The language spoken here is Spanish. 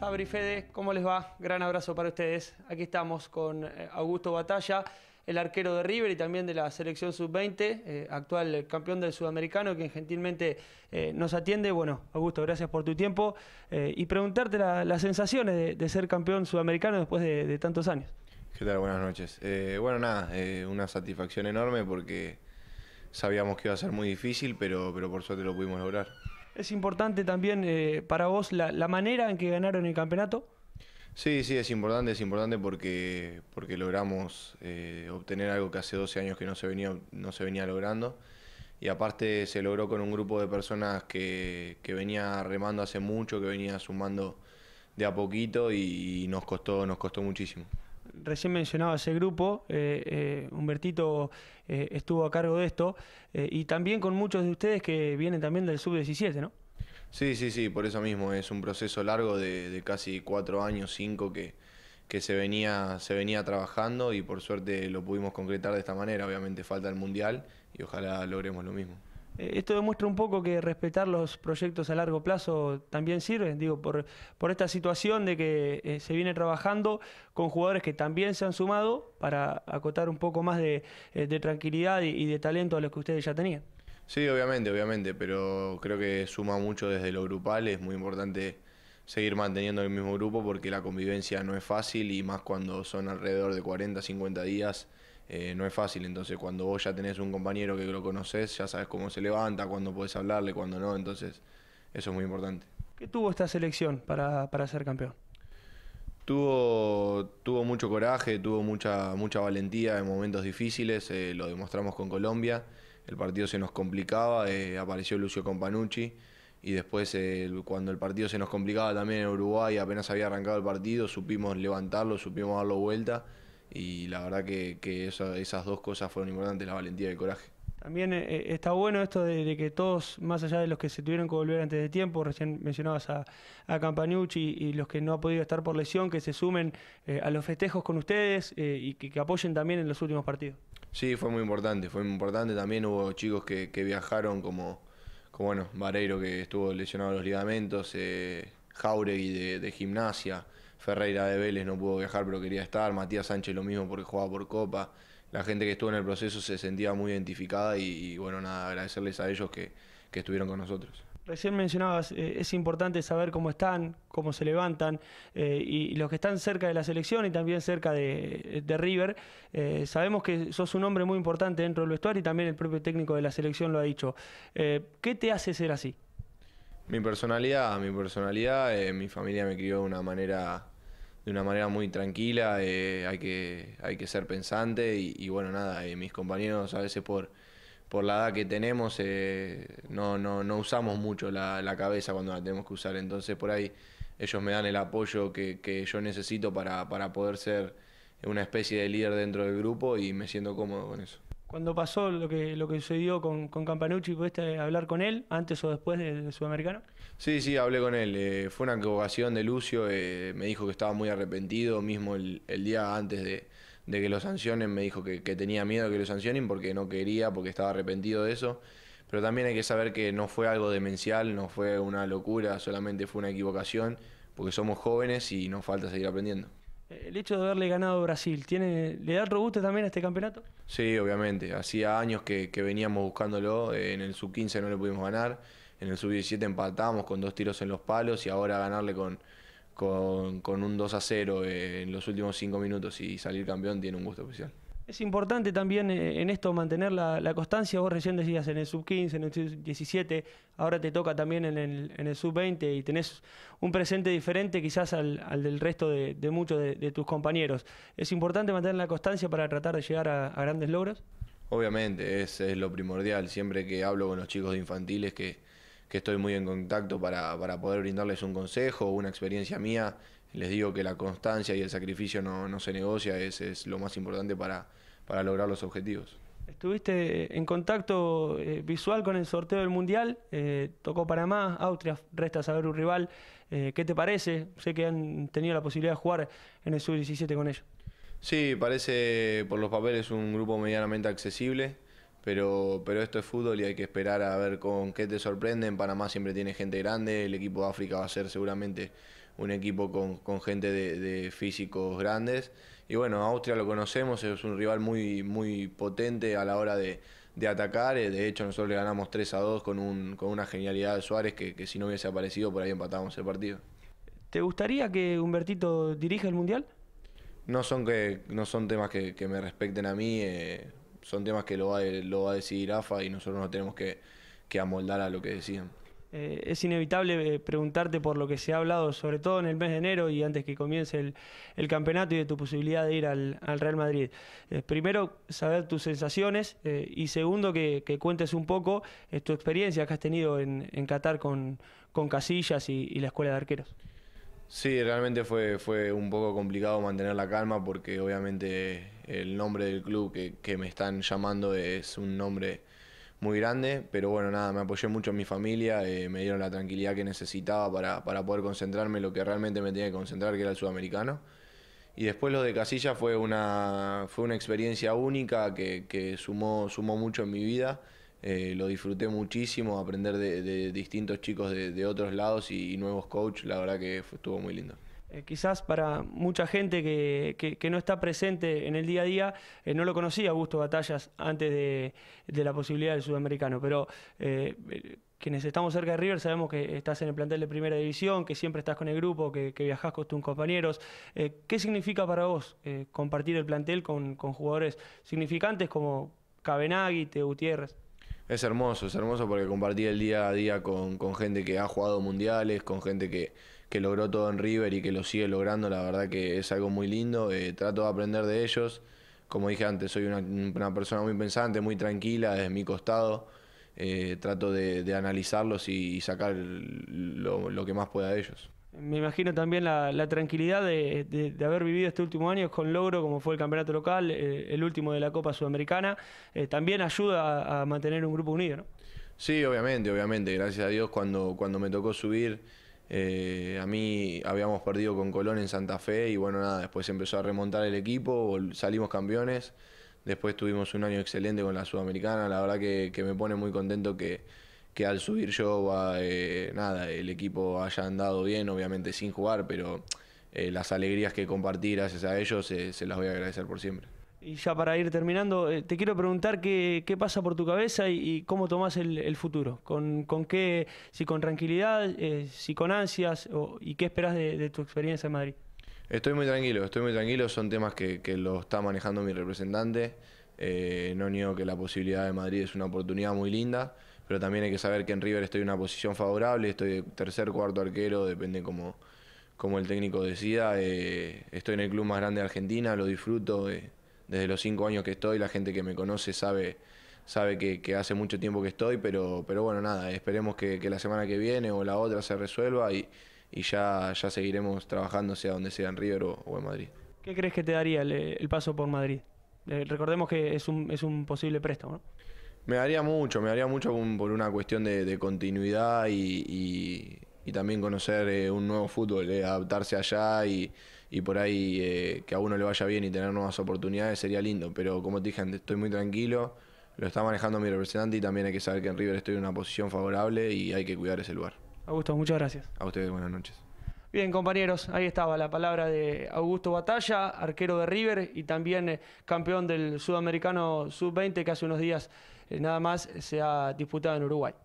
Sabri Fede, ¿cómo les va? Gran abrazo para ustedes. Aquí estamos con eh, Augusto Batalla, el arquero de River y también de la selección sub-20, eh, actual campeón del sudamericano, quien gentilmente eh, nos atiende. Bueno, Augusto, gracias por tu tiempo y preguntarte las sensaciones de, ser campeón sudamericano después de, tantos años. ¿Qué tal? Buenas noches. bueno, nada, una satisfacción enorme porque sabíamos que iba a ser muy difícil, pero, pero por suerte lo pudimos lograr. ¿Es importante también eh, para vos la, manera en que ganaron el campeonato? Sí, sí, es importante, es importante porque, porque logramos eh, obtener algo que hace 12 años que no se, venía, no se venía logrando. Y aparte se logró con un grupo de personas que, venía remando hace mucho, que venía sumando de a poquito y, y nos costó, nos costó muchísimo recién mencionaba ese grupo, eh, eh, Humbertito eh, estuvo a cargo de esto, y también con muchos de ustedes que vienen también del sub-17, ¿no? Sí, sí, sí, por eso mismo, es un proceso largo de, de casi cuatro años, cinco, que, que se venía, se venía trabajando y por suerte lo pudimos concretar de esta manera. Obviamente falta el Mundial y ojalá logremos lo mismo. Eh, esto demuestra un poco que respetar los proyectos a largo plazo también sirve, digo, por, esta situación de que eh, se viene trabajando con jugadores que también se han sumado para acotar un poco más eh, de, tranquilidad y, y, de talento a los que ustedes ya tenían. Sí, obviamente, obviamente, pero creo que suma mucho desde lo grupal, es muy importante seguir manteniendo el mismo grupo porque la convivencia no es fácil y más cuando son alrededor de 40, 50 días eh, no es fácil. Entonces, cuando vos ya tenés un compañero que lo conoces, ya sabes cómo se levanta, cuándo podés hablarle, cuándo no. Entonces, eso es muy importante. ¿Qué tuvo esta selección para, para ser campeón? Tuvo, tuvo mucho coraje, tuvo mucha, mucha valentía en momentos difíciles, eh, lo demostramos con Colombia, el partido se nos complicaba, eh, apareció Lucio Companucci y después cuando el partido se nos complicaba también en Uruguay, apenas había arrancado el partido, supimos levantarlo, supimos darlo vuelta y la verdad que, esas dos cosas fueron importantes, la valentía y el coraje. También eh, eh, está bueno esto de, que todos, más allá de los que se tuvieron que volver antes de tiempo, recién mencionabas a, a Campanucci y, los que no ha podido estar por lesión, que se sumen eh, a los festejos con ustedes y que, apoyen también en los últimos partidos. Sí, fue muy importante, fue muy importante. También hubo chicos que, viajaron, como, bueno, Vareiro que estuvo lesionado los ligamentos, Jauregui de gimnasia. Ferreira de Vélez no pudo viajar pero quería estar, Matías Sánchez lo mismo porque jugaba por Copa. La gente que estuvo en el proceso se sentía muy identificada y, bueno, nada, agradecerles a ellos que, estuvieron con nosotros. Recién mencionabas, eh, es importante saber cómo están, cómo se levantan, eh, y, los que están cerca de la selección y también cerca de, River, eh, sabemos que sos un hombre muy importante dentro del vestuario y también el propio técnico de la selección lo ha dicho. ¿Qué te hace ser así? Mi personalidad, mi personalidad, mi familia me crió de una manera de una manera muy tranquila, eh, hay, que, hay que ser pensante y, bueno, nada, eh, mis compañeros a veces por, por la edad que tenemos eh, no, no, no, usamos mucho la, la, cabeza cuando la tenemos que usar, entonces por ahí ellos me dan el apoyo que, que yo necesito para, para poder ser una especie de líder dentro del grupo y me siento cómodo con eso cuando pasó lo que, lo que sucedió con, con Campanucci, ¿pudiste hablar con él antes o después del de Sudamericano? Sí, sí, hablé con él. Eh, fue una equivocación de Lucio, eh, me dijo que estaba muy arrepentido, mismo el, día antes de, que lo sancionen, me dijo que, tenía miedo de que lo sancionen porque no quería, porque estaba arrepentido de eso. Pero también hay que saber que no fue algo demencial, no fue una locura, solamente fue una equivocación, porque somos jóvenes y nos falta seguir aprendiendo. Eh, el hecho de haberle ganado a Brasil, ¿tiene, ¿le da robusto también a este campeonato? Sí, obviamente. Hacía años que, veníamos buscándolo. Eh, en el sub-15 no le pudimos ganar. En el sub-17 empatamos con dos tiros en los palos y ahora ganarle con, con, un 2 a 0 eh, en los últimos cinco minutos y salir campeón tiene un gusto especial. Es importante también eh, en esto mantener la, constancia. Vos recién decías en el sub-15, en el sub-17, ahora te toca también en el, sub-20 y tenés un presente diferente quizás al, del resto de, muchos de, tus compañeros. ¿Es importante mantener la constancia para tratar de llegar a, grandes logros? Obviamente, es, lo primordial. Siempre que hablo con los chicos de infantiles que, estoy muy en contacto para, para poder brindarles un consejo o una experiencia mía les digo que la constancia y el sacrificio no, se negocia, es, es lo más importante para, para lograr los objetivos. Estuviste eh, en contacto eh, visual con el sorteo del Mundial, eh, tocó Panamá, Austria, resta saber un rival. ¿Qué te parece? Sé que han tenido la posibilidad de jugar en el Sub-17 con ellos. Sí, parece por los papeles un grupo medianamente accesible, pero, pero esto es fútbol y hay que esperar a ver con qué te sorprenden. Panamá siempre tiene gente grande, el equipo de África va a ser seguramente un equipo con, con gente de, físicos grandes. Y bueno, Austria lo conocemos, es un rival muy, muy potente a la hora de, atacar. Eh, de hecho, nosotros le ganamos 3 a 2 con, un, con una genialidad de Suárez que, si no hubiese aparecido por ahí empatábamos el partido. ¿Te gustaría que Humbertito dirija el Mundial? No son, que, no son temas que, me respecten a mí, eh, son temas que lo va, lo va a decidir AFA y nosotros no tenemos que amoldar a lo que decían. Eh, es inevitable eh, preguntarte por lo que se ha hablado, sobre todo en el mes de enero y antes que comience el, campeonato y de tu posibilidad de ir al, Real Madrid. Eh, primero, saber tus sensaciones y segundo, que, cuentes un poco tu experiencia que has tenido en, Qatar con, Casillas y, la escuela de arqueros. Sí, realmente fue, fue un poco complicado mantener la calma porque obviamente el nombre del club que me están llamando es un nombre muy grande, pero bueno, nada, me apoyé mucho en mi familia, eh, me dieron la tranquilidad que necesitaba para, para, poder concentrarme en lo que realmente me tenía que concentrar, que era el sudamericano. Y después lo de Casilla fue una, fue una experiencia única que, sumó, sumó mucho en mi vida. Eh, lo disfruté muchísimo, aprender de, distintos chicos de, otros lados y, nuevos coaches, la verdad que estuvo muy lindo. Eh, quizás para mucha gente que, no está presente en el día a día, eh, no lo conocía Augusto Batallas antes de, la posibilidad del sudamericano, pero eh, quienes estamos cerca de River sabemos que estás en el plantel de primera división, que siempre estás con el grupo, que, viajas con tus compañeros. ¿Qué significa para vos compartir el plantel con, jugadores significantes como Cabenagui, Te Gutiérrez? Es hermoso, es hermoso porque compartí el día a día con, gente que ha jugado mundiales, con gente que, logró todo en River y que lo sigue logrando, la verdad que es algo muy lindo, eh, trato de aprender de ellos, como dije antes, soy una, persona muy pensante, muy tranquila desde mi costado, eh, trato de, analizarlos y, sacar lo que más pueda de ellos me imagino también la, tranquilidad de, haber vivido este último año con logro como fue el campeonato local, eh, el último de la Copa Sudamericana, eh, también ayuda a, mantener un grupo unido, ¿no? Sí, obviamente, obviamente. Gracias a Dios cuando, me tocó subir, eh, a mí habíamos perdido con Colón en Santa Fe y bueno, nada, después empezó a remontar el equipo, salimos campeones, después tuvimos un año excelente con la Sudamericana, la verdad que me pone muy contento que que al subir yo, eh, nada, el equipo haya andado bien, obviamente sin jugar, pero eh, las alegrías que compartí gracias a ellos eh, se, las voy a agradecer por siempre. Y ya para ir terminando, te quiero preguntar qué, qué pasa por tu cabeza y, cómo tomás el, futuro. ¿Con, ¿Con, qué, si con tranquilidad, si con ansias, o, y qué esperas de, tu experiencia en Madrid? Estoy muy tranquilo, estoy muy tranquilo. Son temas que, lo está manejando mi representante. no niego que la posibilidad de Madrid es una oportunidad muy linda pero también hay que saber que en River estoy en una posición favorable, estoy tercer, cuarto arquero, depende como el técnico decida. Eh, estoy en el club más grande de Argentina, lo disfruto. desde los cinco años que estoy, la gente que me conoce sabe, sabe que, hace mucho tiempo que estoy, pero, pero bueno, nada, esperemos que, la semana que viene o la otra se resuelva y, ya, ya seguiremos trabajando, sea donde sea, en River o, en Madrid. ¿Qué crees que te daría el, paso por Madrid? Eh, recordemos que es un, es un posible préstamo, ¿no? Me daría mucho, me daría mucho por una cuestión de, continuidad y, también conocer eh, un nuevo fútbol, eh, adaptarse allá y, por ahí eh, que a uno le vaya bien y tener nuevas oportunidades sería lindo. Pero como te dije estoy muy tranquilo, lo está manejando mi representante y también hay que saber que en River estoy en una posición favorable y hay que cuidar ese lugar. Augusto, muchas gracias. A ustedes, buenas noches. Bien, compañeros, ahí estaba la palabra de Augusto Batalla, arquero de River y también campeón del Sudamericano Sub-20 que hace unos días eh, nada más se ha disputado en Uruguay.